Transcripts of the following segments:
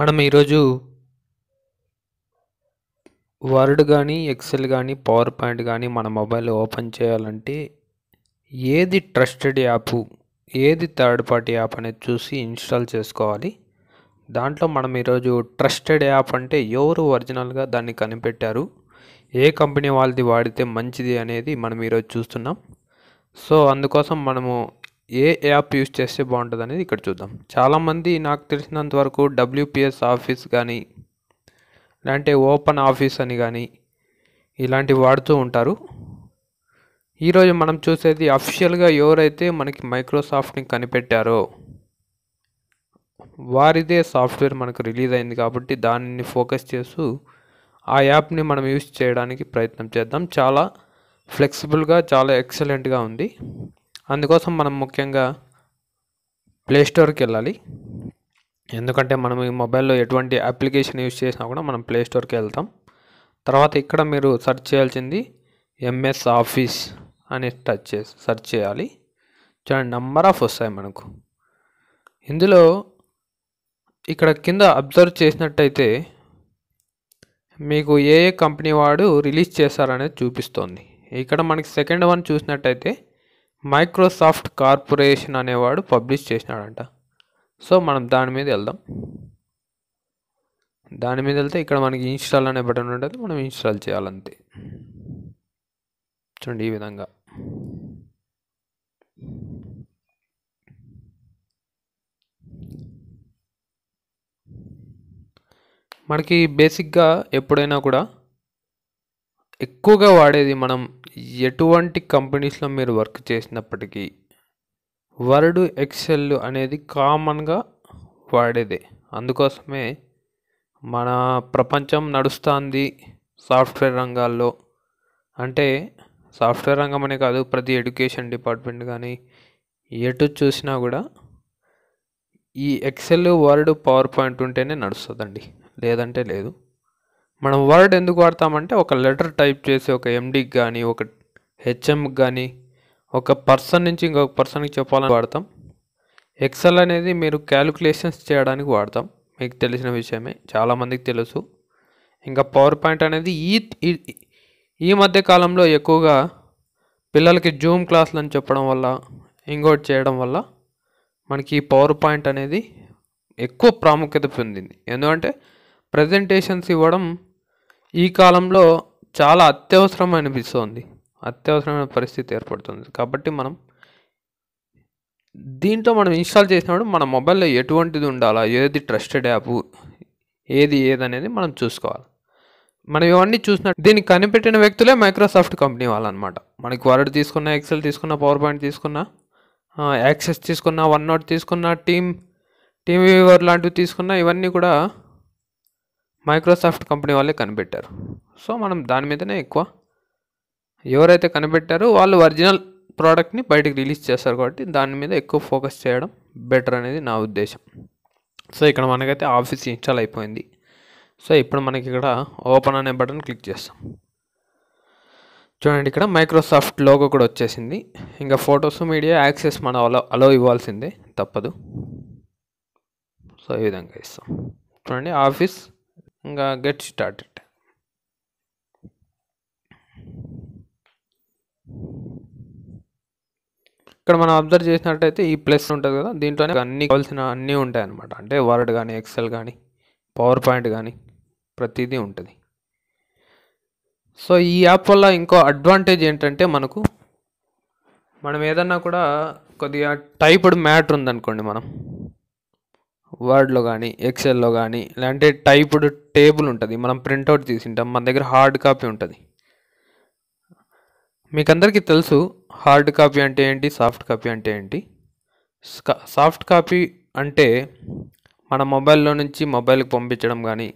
మనం ఈరోజు వర్డ్ కానీ ఎక్సెల్ కానీ పవర్ పాయింట్ కానీ మన మొబైల్ ఓపెన్ చేయాలంటే ఏది ట్రస్టెడ్ యాప్ ఏది థర్డ్ పార్టీ యాప్ అనేది చూసి ఇన్స్టాల్ చేసుకోవాలి దాంట్లో మనం ఈరోజు ట్రస్టెడ్ యాప్ అంటే ఎవరు ఒరిజినల్గా దాన్ని కనిపెట్టారు ఏ కంపెనీ వాళ్ళది వాడితే మంచిది అనేది మనం ఈరోజు చూస్తున్నాం సో అందుకోసం మనము ఏ యాప్ యూస్ చేస్తే బాగుంటుంది అనేది ఇక్కడ చూద్దాం చాలామంది నాకు తెలిసినంత వరకు డబ్ల్యూపిఎస్ ఆఫీస్ కానీ లేదంటే ఓపెన్ ఆఫీస్ అని కానీ ఇలాంటివి వాడుతూ ఉంటారు ఈరోజు మనం చూసేది అఫిషియల్గా ఎవరైతే మనకి మైక్రోసాఫ్ట్ని కనిపెట్టారో వారిదే సాఫ్ట్వేర్ మనకు రిలీజ్ అయింది కాబట్టి దానిని ఫోకస్ చేస్తూ ఆ యాప్ని మనం యూస్ చేయడానికి ప్రయత్నం చేద్దాం చాలా ఫ్లెక్సిబుల్గా చాలా ఎక్సలెంట్గా ఉంది అందుకోసం మనం ముఖ్యంగా ప్లేస్టోర్కి వెళ్ళాలి ఎందుకంటే మనం ఈ మొబైల్లో ఎటువంటి అప్లికేషన్ యూజ్ చేసినా కూడా మనం ప్లేస్టోర్కి వెళ్తాం తర్వాత ఇక్కడ మీరు సర్చ్ చేయాల్సింది ఎంఎస్ ఆఫీస్ అని టచ్ చేసి సెర్చ్ చేయాలి చూడండి నంబర్ ఆఫ్ వస్తాయి మనకు ఇందులో ఇక్కడ కింద అబ్జర్వ్ చేసినట్టయితే మీకు ఏ ఏ కంపెనీ వాడు రిలీజ్ చేశారనేది చూపిస్తోంది ఇక్కడ మనకి సెకండ్ వన్ చూసినట్టయితే మైక్రోసాఫ్ట్ కార్పొరేషన్ అనేవాడు పబ్లిష్ చేసినాడంట సో మనం దాని మీద వెళ్దాం దాని మీద వెళ్తే ఇక్కడ మనకి ఇన్స్టాల్ అనే బటన్ ఉంటుంది మనం ఇన్స్టాల్ చేయాలంతే చూడండి ఈ విధంగా మనకి బేసిక్గా ఎప్పుడైనా కూడా ఎక్కువగా వాడేది మనం ఎటువంటి కంపెనీస్లో మీరు వర్క్ చేసినప్పటికీ వర్డ్ ఎక్సెల్ అనేది కామన్గా వాడేదే అందుకోసమే మన ప్రపంచం నడుస్తుంది సాఫ్ట్వేర్ రంగాల్లో అంటే సాఫ్ట్వేర్ రంగం అనే కాదు ప్రతి ఎడ్యుకేషన్ డిపార్ట్మెంట్ కానీ ఎటు చూసినా కూడా ఈ ఎక్సెల్ వర్డ్ పవర్ పాయింట్ ఉంటేనే నడుస్తుందండి లేదంటే లేదు మనం వర్డ్ ఎందుకు వాడతామంటే ఒక లెటర్ టైప్ చేసి ఒక ఎండీకి కానీ ఒక హెచ్ఎంకి కానీ ఒక పర్సన్ నుంచి ఇంకొక పర్సన్కి చెప్పాలని వాడతాం ఎక్సెల్ అనేది మీరు క్యాలిక్యులేషన్స్ చేయడానికి వాడతాం మీకు తెలిసిన విషయమే చాలామందికి తెలుసు ఇంకా పవర్ పాయింట్ అనేది ఈ ఈ మధ్య కాలంలో ఎక్కువగా పిల్లలకి జూమ్ క్లాసులు అని చెప్పడం వల్ల ఇంకోటి చేయడం వల్ల మనకి పవర్ పాయింట్ అనేది ఎక్కువ ప్రాముఖ్యత పొందింది ఎందుకంటే ప్రజెంటేషన్స్ ఇవ్వడం ఈ కాలంలో చాలా అత్యవసరం అనిపిస్తుంది అత్యవసరమైన పరిస్థితి ఏర్పడుతుంది కాబట్టి మనం దీంట్లో మనం ఇన్స్టాల్ చేసినప్పుడు మన మొబైల్లో ఎటువంటిది ఉండాలా ఏది ట్రస్టెడ్ యాప్ ఏది ఏదనేది మనం చూసుకోవాలి మనం ఇవన్నీ చూసినట్టు దీన్ని కనిపెట్టిన వ్యక్తులే మైక్రోసాఫ్ట్ కంపెనీ వాళ్ళనమాట మనకి వర్డ్ తీసుకున్న ఎక్సెల్ తీసుకున్న పవర్ పాయింట్ తీసుకున్న యాక్సెస్ తీసుకున్న వన్ నాట్ తీసుకున్న టీమ్ టీమ్ వ్యూవర్ లాంటివి తీసుకున్న ఇవన్నీ కూడా మైక్రోసాఫ్ట్ కంపెనీ వాళ్ళే కనిపెట్టారు సో మనం దాని మీదనే ఎక్కువ ఎవరైతే కనిపెట్టారో వాళ్ళు ఒరిజినల్ ప్రోడక్ట్ని బయటకు రిలీజ్ చేస్తారు కాబట్టి దాని మీద ఎక్కువ ఫోకస్ చేయడం బెటర్ అనేది నా ఉద్దేశం సో ఇక్కడ మనకైతే ఆఫీస్ ఇన్స్టాల్ అయిపోయింది సో ఇప్పుడు మనకి ఇక్కడ ఓపెన్ అనే బటన్ క్లిక్ చేస్తాం చూడండి ఇక్కడ మైక్రోసాఫ్ట్ లోగో కూడా వచ్చేసింది ఇంకా ఫొటోస్ మీడియా యాక్సెస్ మనం అలో అలో ఇవ్వాల్సిందే తప్పదు సో ఈ విధంగా ఇస్తాం చూడండి ఆఫీస్ ఇంకా గెట్ స్టార్టెడ్ ఇక్కడ మనం అబ్జర్వ్ చేసినట్టయితే ఈ ప్లస్ ఉంటుంది కదా దీంట్లోనే అన్ని కావాల్సిన అన్నీ ఉంటాయి అన్నమాట అంటే వర్డ్ కానీ ఎక్సెల్ కానీ పవర్ పాయింట్ కానీ ప్రతిదీ ఉంటుంది సో ఈ యాప్ వల్ల ఇంకో అడ్వాంటేజ్ ఏంటంటే మనకు మనం ఏదన్నా కూడా కొద్దిగా టైప్డ్ మ్యాటర్ ఉందనుకోండి మనం వర్డ్లో కానీ ఎక్సెల్లో కానీ లేదంటే టైప్డ్ టేబుల్ ఉంటుంది మనం ప్రింట్అవుట్ తీసింటాం మన దగ్గర హార్డ్ కాపీ ఉంటుంది మీకు అందరికీ తెలుసు హార్డ్ కాపీ అంటే ఏంటి సాఫ్ట్ కాపీ అంటే ఏంటి సాఫ్ట్ కాపీ అంటే మన మొబైల్లో నుంచి మొబైల్కి పంపించడం కానీ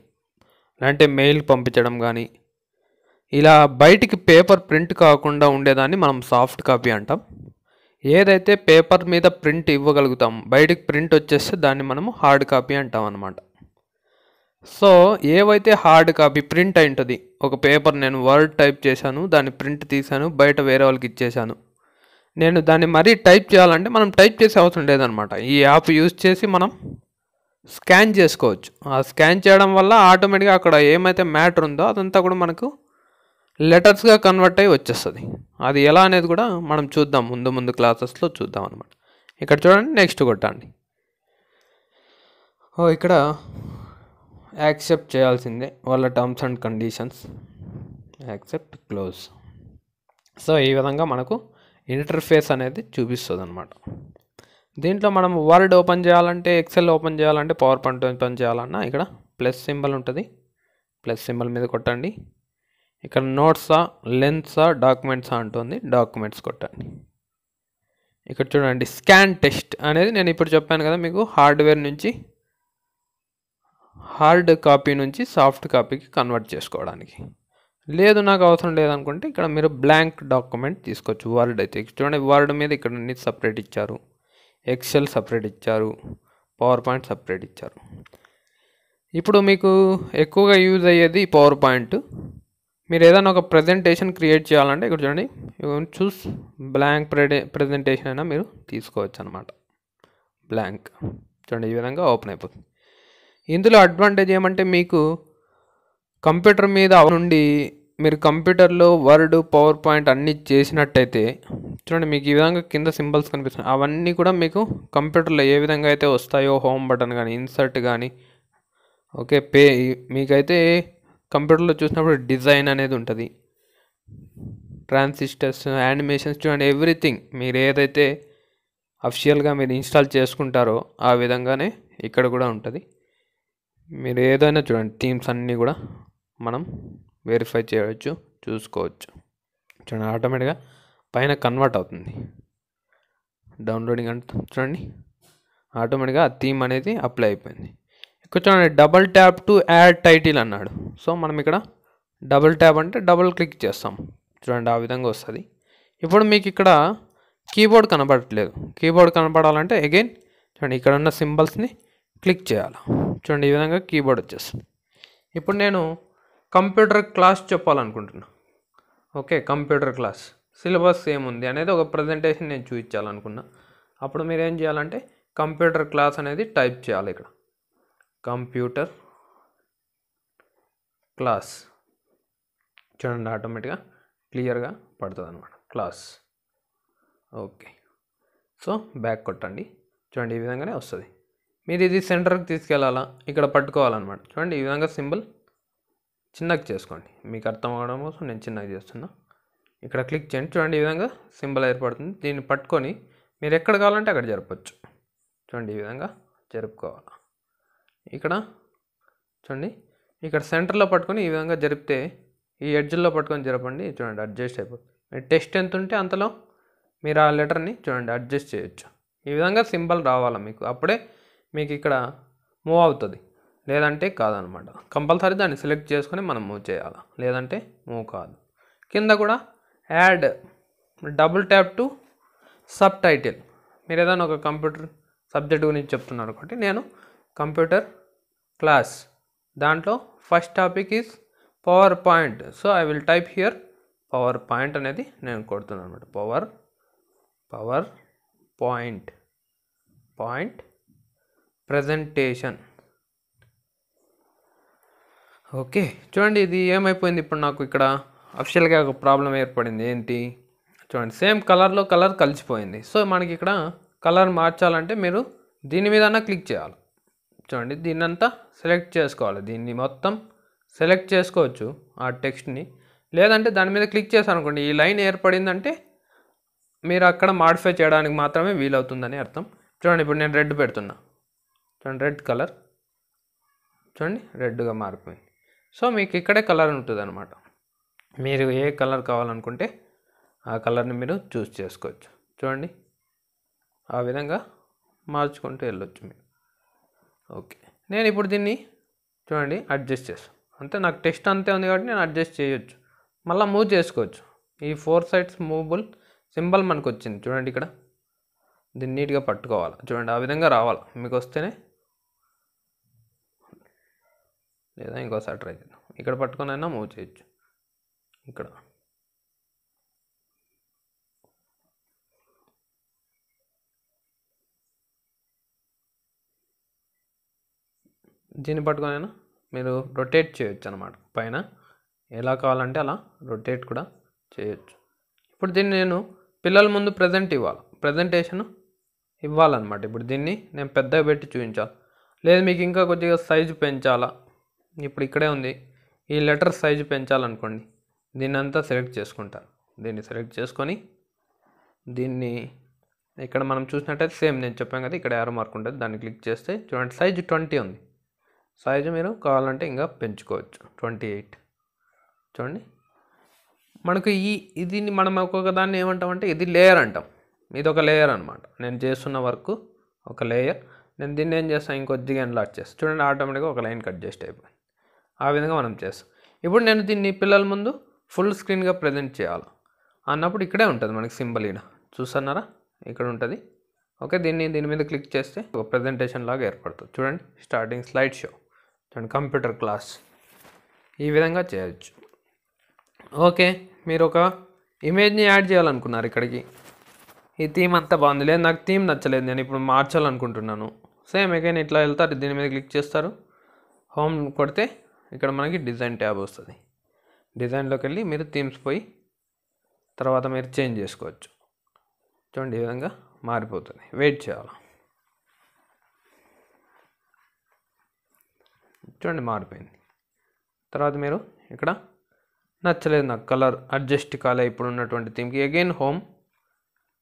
లేదంటే మెయిల్కి పంపించడం కానీ ఇలా బయటికి పేపర్ ప్రింట్ కాకుండా ఉండేదాన్ని మనం సాఫ్ట్ కాపీ అంటాం ఏదైతే పేపర్ మీద ప్రింట్ ఇవ్వగలుగుతాం బయటికి ప్రింట్ వచ్చేస్తే దాన్ని మనము హార్డ్ కాపీ అంటాం అనమాట సో ఏవైతే హార్డ్ కాపీ ప్రింట్ అయింటుంది ఒక పేపర్ నేను వర్డ్ టైప్ చేశాను దాన్ని ప్రింట్ తీశాను బయట వేరే వాళ్ళకి ఇచ్చేశాను నేను దాన్ని మరీ టైప్ చేయాలంటే మనం టైప్ చేసే అవసరం లేదనమాట ఈ యాప్ యూజ్ చేసి మనం స్కాన్ చేసుకోవచ్చు ఆ స్కాన్ చేయడం వల్ల ఆటోమేటిక్గా అక్కడ ఏమైతే మ్యాటర్ ఉందో అదంతా కూడా మనకు లెటర్స్గా కన్వర్ట్ అయ్యి వచ్చేస్తుంది అది ఎలా అనేది కూడా మనం చూద్దాం ముందు ముందు క్లాసెస్లో చూద్దాం అనమాట ఇక్కడ చూడండి నెక్స్ట్ కొట్టండి ఓ ఇక్కడ యాక్సెప్ట్ చేయాల్సిందే వాళ్ళ terms and conditions accept close so ఈ విధంగా మనకు ఇంటర్ఫేస్ అనేది చూపిస్తుంది అనమాట దీంట్లో మనం వర్డ్ ఓపెన్ చేయాలంటే ఎక్సెల్ ఓపెన్ చేయాలంటే పవర్ పాయింట్ ఓపెన్ చేయాలన్నా ఇక్కడ ప్లస్ సింబల్ ఉంటుంది ప్లస్ సింబల్ మీద కొట్టండి ఇక్కడ నోట్సా లెన్సా డాక్యుమెంట్సా అంటుంది డాక్యుమెంట్స్ కొట్టండి ఇక్కడ చూడండి స్కాన్ టెస్ట్ అనేది నేను ఇప్పుడు చెప్పాను కదా మీకు హార్డ్వేర్ నుంచి హార్డ్ కాపీ నుంచి సాఫ్ట్ కాపీకి కన్వర్ట్ చేసుకోవడానికి లేదు నాకు అవసరం లేదనుకుంటే ఇక్కడ మీరు బ్లాంక్ డాక్యుమెంట్ తీసుకోవచ్చు వర్డ్ అయితే చూడండి వర్డ్ మీద ఇక్కడ అన్ని సపరేట్ ఇచ్చారు ఎక్సెల్ సపరేట్ ఇచ్చారు పవర్ పాయింట్ సపరేట్ ఇచ్చారు ఇప్పుడు మీకు ఎక్కువగా యూజ్ అయ్యేది పవర్ పాయింట్ మీరు ఏదైనా ఒక ప్రజెంటేషన్ క్రియేట్ చేయాలంటే ఇక్కడ చూడండి యూ చూస్ బ్లాంక్ ప్రెడే ప్రజెంటేషన్ అయినా మీరు తీసుకోవచ్చు అనమాట బ్లాంక్ చూడండి ఈ విధంగా ఓపెన్ అయిపోతుంది ఇందులో అడ్వాంటేజ్ ఏమంటే మీకు కంప్యూటర్ మీద నుండి మీరు కంప్యూటర్లో వర్డ్ పవర్ పాయింట్ అన్నీ చేసినట్టయితే చూడండి మీకు ఈ విధంగా కింద సింబల్స్ కనిపిస్తున్నాయి అవన్నీ కూడా మీకు కంప్యూటర్లో ఏ విధంగా అయితే వస్తాయో హోమ్ బటన్ కానీ ఇన్సర్ట్ కానీ ఓకే పే మీకైతే కంప్యూటర్లో చూసినప్పుడు డిజైన్ అనేది ఉంటుంది ట్రాన్సిస్టర్స్ యానిమేషన్స్ చూడండి ఎవ్రీథింగ్ మీరు ఏదైతే అఫిషియల్గా మీరు ఇన్స్టాల్ చేసుకుంటారో ఆ విధంగానే ఇక్కడ కూడా ఉంటుంది మీరు ఏదైనా చూడండి థీమ్స్ అన్నీ కూడా మనం వెరిఫై చేయవచ్చు చూసుకోవచ్చు చూడండి ఆటోమేటిక్గా పైన కన్వర్ట్ అవుతుంది డౌన్లోడింగ్ అంటే చూడండి ఆటోమేటిక్గా ఆ థీమ్ అనేది అప్లై అయిపోయింది చూడండి double tap to add title అన్నాడు సో మనం ఇక్కడ డబల్ ట్యాప్ అంటే డబల్ క్లిక్ చేస్తాం చూడండి ఆ విధంగా వస్తుంది ఇప్పుడు మీకు ఇక్కడ కీబోర్డ్ కనబడట్లేదు కీబోర్డ్ కనబడాలంటే అగైన్ చూడండి ఇక్కడ ఉన్న సింబల్స్ని క్లిక్ చేయాలి చూడండి ఈ విధంగా కీబోర్డ్ వచ్చేస్తుంది ఇప్పుడు నేను కంప్యూటర్ క్లాస్ చెప్పాలనుకుంటున్నాను ఓకే కంప్యూటర్ క్లాస్ సిలబస్ ఏముంది అనేది ఒక ప్రజెంటేషన్ నేను చూపించాలనుకున్నా అప్పుడు మీరు ఏం చేయాలంటే కంప్యూటర్ క్లాస్ అనేది టైప్ చేయాలి ఇక్కడ కంప్యూటర్ క్లాస్ చూడండి ఆటోమేటిక్గా క్లియర్గా పడుతుంది అనమాట క్లాస్ ఓకే సో బ్యాక్ కొట్టండి చూడండి ఈ విధంగానే వస్తుంది మీరు ఇది సెంటర్కి తీసుకెళ్ళాలా ఇక్కడ పట్టుకోవాలన్నమాట చూడండి ఈ విధంగా సింబల్ చిన్నకి చేసుకోండి మీకు అర్థం అవడం కోసం నేను చిన్నకి చేస్తున్నా ఇక్కడ క్లిక్ చేయండి చూడండి ఈ విధంగా సింబల్ ఏర్పడుతుంది దీన్ని పట్టుకొని మీరు ఎక్కడ కావాలంటే అక్కడ జరపచ్చు చూడండి ఈ విధంగా జరుపుకోవాలి ఇక్కడ చూడండి ఇక్కడ సెంటర్లో పట్టుకొని ఈ విధంగా జరిపితే ఈ ఎడ్జ్లో పట్టుకొని జరపండి చూడండి అడ్జస్ట్ అయిపోతుంది టెస్ట్ ఎంత ఉంటే అంతలో మీరు ఆ లెటర్ని చూడండి అడ్జస్ట్ చేయొచ్చు ఈ విధంగా సింబల్ రావాలి మీకు అప్పుడే మీకు ఇక్కడ మూవ్ అవుతుంది లేదంటే కాదనమాట కంపల్సరీ దాన్ని సెలెక్ట్ చేసుకొని మనం మూవ్ చేయాలి లేదంటే మూవ్ కాదు కింద కూడా add double tap to subtitle మీరు ఏదైనా ఒక కంప్యూటర్ సబ్జెక్ట్ గురించి చెప్తున్నారు కాబట్టి నేను కంప్యూటర్ క్లాస్ దాంట్లో first topic is power point so I will type here power point అనేది నేను కొడుతున్నాను అనమాట power power point point presentation okay చూడండి ఇది ఏమైపోయింది ఇప్పుడు నాకు ఇక్కడ అఫిషియల్గా ఒక ప్రాబ్లం ఏర్పడింది ఏంటి చూడండి సేమ్ కలర్లో కలర్ కలిసిపోయింది సో మనకి ఇక్కడ కలర్ మార్చాలంటే మీరు దీని మీదన్నా క్లిక్ చేయాలి చూడండి దీన్నంతా సెలెక్ట్ చేసుకోవాలి దీన్ని మొత్తం సెలెక్ట్ చేసుకోవచ్చు ఆ టెక్స్ట్ని లేదంటే దాని మీద క్లిక్ చేశారనుకోండి ఈ లైన్ ఏర్పడిందంటే మీరు అక్కడ మాడిఫై చేయడానికి మాత్రమే వీలవుతుందని అర్థం చూడండి ఇప్పుడు నేను రెడ్ పెడుతున్నా చూడండి రెడ్ కలర్ చూడండి రెడ్గా మారిపోయింది సో మీకు ఇక్కడే కలర్ ఉంటుంది అనమాట మీరు ఏ కలర్ కావాలనుకుంటే ఆ కలర్ని మీరు చూస్ చేసుకోవచ్చు చూడండి ఆ విధంగా మార్చుకుంటూ వెళ్ళొచ్చు మీరు ఓకే నేను ఇప్పుడు దీన్ని చూడండి అడ్జస్ట్ చేస్తాను అంటే నాకు టెస్ట్ అంతే ఉంది కాబట్టి నేను అడ్జస్ట్ చేయొచ్చు మళ్ళీ మూవ్ చేసుకోవచ్చు ఈ ఫోర్ సైడ్స్ మూవబుల్ సింబల్ మనకు వచ్చింది చూడండి ఇక్కడ దీన్ని నీట్గా పట్టుకోవాలి చూడండి ఆ విధంగా రావాలి మీకు వస్తేనే లేదా ఇంకోసారి ట్రై చేద్దాం ఇక్కడ అయినా మూవ్ చేయొచ్చు ఇక్కడ దీన్ని పట్టుకొని మీరు రొటేట్ చేయొచ్చు అనమాట పైన ఎలా కావాలంటే అలా రొటేట్ కూడా చేయొచ్చు ఇప్పుడు దీన్ని నేను పిల్లల ముందు ప్రజెంట్ ఇవ్వాలి ప్రజెంటేషన్ ఇవ్వాలన్నమాట ఇప్పుడు దీన్ని నేను పెద్దగా పెట్టి చూపించాలి లేదు మీకు ఇంకా కొద్దిగా సైజు పెంచాలా ఇప్పుడు ఇక్కడే ఉంది ఈ లెటర్ సైజు పెంచాలనుకోండి దీన్ని అంతా సెలెక్ట్ చేసుకుంటాను దీన్ని సెలెక్ట్ చేసుకొని దీన్ని ఇక్కడ మనం చూసినట్టయితే సేమ్ నేను చెప్పాను కదా ఇక్కడ ఎవరో మార్క్ ఉంటుంది దాన్ని క్లిక్ చేస్తే చూడండి సైజు ట్వంటీ ఉంది సైజు మీరు కావాలంటే ఇంకా పెంచుకోవచ్చు ట్వంటీ ఎయిట్ చూడండి మనకు ఈ ఇది మనం ఒక్కొక్క దాన్ని ఏమంటామంటే ఇది లేయర్ అంటాం ఇది ఒక లేయర్ అనమాట నేను చేస్తున్న వర్క్ ఒక లేయర్ నేను దీన్ని ఏం చేస్తాను ఇంకొద్దిగా ఎన్లాట్ చేస్తాను చూడండి ఆటోమేటిక్గా ఒక లైన్ కట్ చేస్తే అయిపోయింది ఆ విధంగా మనం చేస్తాం ఇప్పుడు నేను దీన్ని పిల్లల ముందు ఫుల్ స్క్రీన్గా ప్రజెంట్ చేయాలి అన్నప్పుడు ఇక్కడే ఉంటుంది మనకి సింబల్ ఈడ చూస్తున్నారా ఇక్కడ ఉంటుంది ఓకే దీన్ని దీని మీద క్లిక్ చేస్తే ఒక ప్రజెంటేషన్ లాగా ఏర్పడుతుంది చూడండి స్టార్టింగ్ స్లైడ్ షో చూడండి కంప్యూటర్ క్లాస్ ఈ విధంగా చేయొచ్చు ఓకే మీరు ఒక ఇమేజ్ని యాడ్ చేయాలనుకున్నారు ఇక్కడికి ఈ థీమ్ అంతా బాగుంది లేదు నాకు థీమ్ నచ్చలేదు నేను ఇప్పుడు మార్చాలనుకుంటున్నాను సేమ్ అగైన్ ఇట్లా వెళ్తారు దీని మీద క్లిక్ చేస్తారు హోమ్ కొడితే ఇక్కడ మనకి డిజైన్ ట్యాబ్ వస్తుంది డిజైన్లోకి వెళ్ళి మీరు థీమ్స్ పోయి తర్వాత మీరు చేంజ్ చేసుకోవచ్చు చూడండి ఈ విధంగా మారిపోతుంది వెయిట్ చేయాలి చూడండి మారిపోయింది తర్వాత మీరు ఇక్కడ నచ్చలేదు నాకు కలర్ అడ్జస్ట్ కాలే ఇప్పుడు ఉన్నటువంటి థీమ్కి అగైన్ హోమ్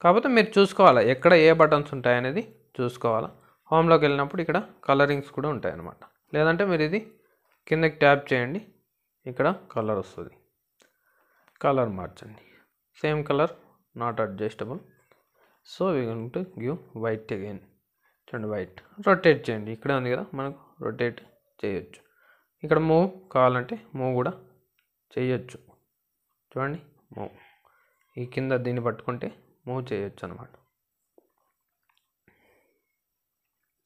కాకపోతే మీరు చూసుకోవాలి ఎక్కడ ఏ బటన్స్ ఉంటాయనేది చూసుకోవాలి హోమ్లోకి వెళ్ళినప్పుడు ఇక్కడ కలరింగ్స్ కూడా ఉంటాయి అన్నమాట లేదంటే మీరు ఇది కిందకి ట్యాప్ చేయండి ఇక్కడ కలర్ వస్తుంది కలర్ మార్చండి same colour not adjustable so we to give white again చూడండి వైట్ రొటేట్ చేయండి ఇక్కడే ఉంది కదా మనకు రొటేట్ చేయొచ్చు ఇక్కడ మూవ్ కావాలంటే మూవ్ కూడా చేయొచ్చు చూడండి మూవ్ ఈ కింద దీన్ని పట్టుకుంటే మూవ్ చేయొచ్చు అనమాట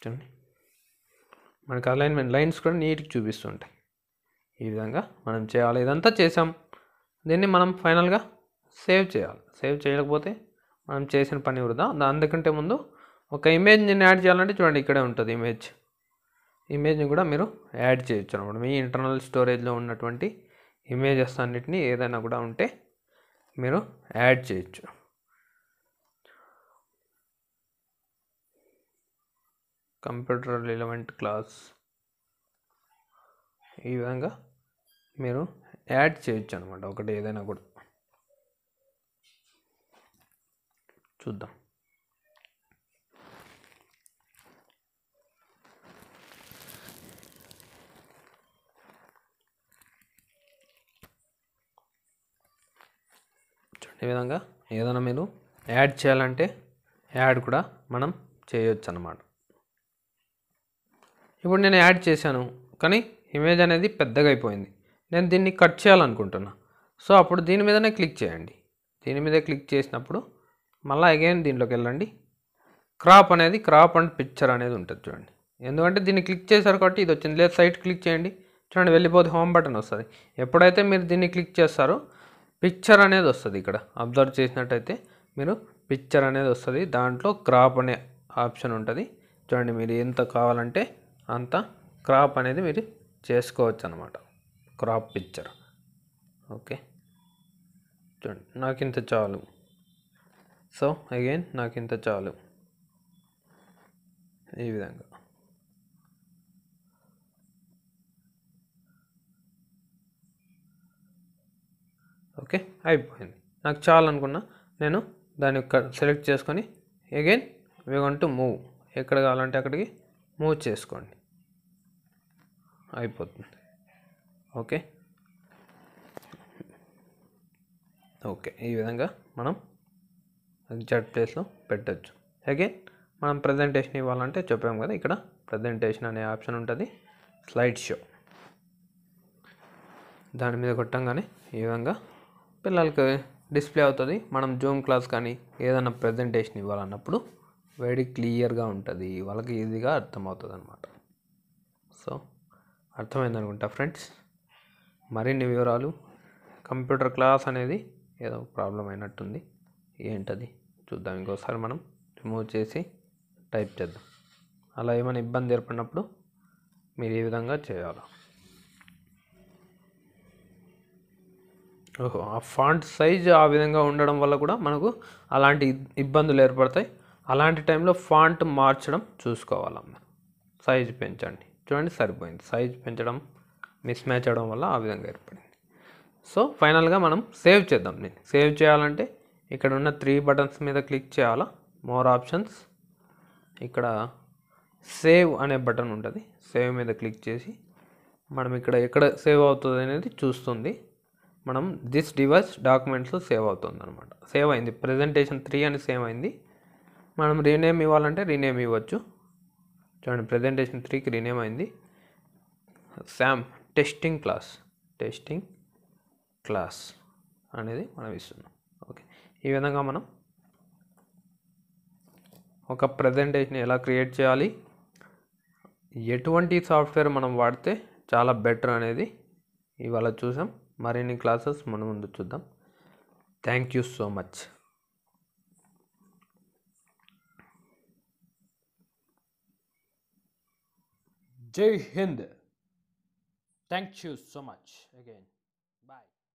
చూడండి మనకు అలైన్మెంట్ లైన్స్ కూడా నీట్గా చూపిస్తుంటాయి ఈ విధంగా మనం చేయాలి ఇదంతా చేసాం దీన్ని మనం ఫైనల్గా సేవ్ చేయాలి సేవ్ చేయకపోతే మనం చేసిన పని వృధా అందుకంటే ముందు ఒక ఇమేజ్ నేను యాడ్ చేయాలంటే చూడండి ఇక్కడే ఉంటుంది ఇమేజ్ ఇమేజ్ని కూడా మీరు యాడ్ చేయొచ్చు అనమాట మీ ఇంటర్నల్ స్టోరేజ్లో ఉన్నటువంటి ఇమేజెస్ అన్నిటిని ఏదైనా కూడా ఉంటే మీరు యాడ్ చేయొచ్చు కంప్యూటర్ రిలవెంట్ క్లాస్ ఈ విధంగా మీరు యాడ్ చేయొచ్చు అనమాట ఒకటి ఏదైనా కూడా చూద్దాం అదేవిధంగా ఏదైనా మీరు యాడ్ చేయాలంటే యాడ్ కూడా మనం చేయొచ్చు అన్నమాట ఇప్పుడు నేను యాడ్ చేశాను కానీ ఇమేజ్ అనేది పెద్దగా అయిపోయింది నేను దీన్ని కట్ చేయాలనుకుంటున్నా సో అప్పుడు దీని మీదనే క్లిక్ చేయండి దీని మీద క్లిక్ చేసినప్పుడు మళ్ళీ అగైన్ దీంట్లోకి వెళ్ళండి క్రాప్ అనేది క్రాప్ అండ్ పిక్చర్ అనేది ఉంటుంది చూడండి ఎందుకంటే దీన్ని క్లిక్ చేశారు కాబట్టి ఇది వచ్చింది లేదు సైట్ క్లిక్ చేయండి చూడండి వెళ్ళిపోతే హోమ్ బటన్ వస్తుంది ఎప్పుడైతే మీరు దీన్ని క్లిక్ చేస్తారో పిక్చర్ అనేది వస్తుంది ఇక్కడ అబ్జర్వ్ చేసినట్టయితే మీరు పిక్చర్ అనేది వస్తుంది దాంట్లో క్రాప్ అనే ఆప్షన్ ఉంటుంది చూడండి మీరు ఎంత కావాలంటే అంత క్రాప్ అనేది మీరు చేసుకోవచ్చు అనమాట క్రాప్ పిక్చర్ ఓకే చూడండి నాకు ఇంత చాలు సో అగైన్ నాకు ఇంత చాలు ఈ విధంగా ఓకే అయిపోయింది నాకు చాలనుకున్నా నేను దాన్ని సెలెక్ట్ చేసుకొని again we want to move ఎక్కడ కావాలంటే అక్కడికి మూవ్ చేసుకోండి అయిపోతుంది ఓకే ఓకే ఈ విధంగా మనం జడ్ ప్లేస్లో పెట్టచ్చు అగైన్ మనం ప్రజెంటేషన్ ఇవ్వాలంటే చెప్పాము కదా ఇక్కడ ప్రజెంటేషన్ అనే ఆప్షన్ ఉంటుంది స్లైడ్ షో దాని మీద కొట్టంగానే ఈ విధంగా పిల్లలకి డిస్ప్లే అవుతుంది మనం జూమ్ క్లాస్ కానీ ఏదైనా ప్రజెంటేషన్ ఇవ్వాలన్నప్పుడు వెరీ క్లియర్గా ఉంటుంది వాళ్ళకి ఈజీగా అర్థమవుతుంది అనమాట సో అర్థమైంది అనుకుంటా ఫ్రెండ్స్ మరిన్ని వివరాలు కంప్యూటర్ క్లాస్ అనేది ఏదో ప్రాబ్లం అయినట్టుంది ఏంటది చూద్దాం ఇంకోసారి మనం రిమూవ్ చేసి టైప్ చేద్దాం అలా ఏమైనా ఇబ్బంది ఏర్పడినప్పుడు మీరు ఈ విధంగా చేయాలా ఓహో ఆ ఫాంట్ సైజ్ ఆ విధంగా ఉండడం వల్ల కూడా మనకు అలాంటి ఇబ్బందులు ఏర్పడతాయి అలాంటి టైంలో ఫాంట్ మార్చడం చూసుకోవాలమ్మా సైజ్ పెంచండి చూడండి సరిపోయింది సైజ్ పెంచడం మిస్ మ్యాచ్ అవడం వల్ల ఆ విధంగా ఏర్పడింది సో ఫైనల్గా మనం సేవ్ చేద్దాం నేను సేవ్ చేయాలంటే ఇక్కడ ఉన్న త్రీ బటన్స్ మీద క్లిక్ చేయాలా మోర్ ఆప్షన్స్ ఇక్కడ సేవ్ అనే బటన్ ఉంటుంది సేవ్ మీద క్లిక్ చేసి మనం ఇక్కడ ఎక్కడ సేవ్ అవుతుంది అనేది చూస్తుంది మనం దిస్ డివైస్ డాక్యుమెంట్స్ సేవ్ అవుతుంది అనమాట సేవ్ అయింది ప్రజెంటేషన్ త్రీ అని సేవ్ అయింది మనం రీనేమ్ ఇవ్వాలంటే రీనేమ్ ఇవ్వచ్చు చూడండి ప్రజెంటేషన్ త్రీకి రీనేమ్ అయింది శామ్ టెస్టింగ్ క్లాస్ టెస్టింగ్ క్లాస్ అనేది మనం ఇస్తున్నాం ఓకే ఈ విధంగా మనం ఒక ప్రజెంటేషన్ ఎలా క్రియేట్ చేయాలి ఎటువంటి సాఫ్ట్వేర్ మనం వాడితే చాలా బెటర్ అనేది ఇవాళ చూసాం మరిన్ని క్లాసెస్ మనం ముందు చూద్దాం thank you so much Jai Hind thank you so much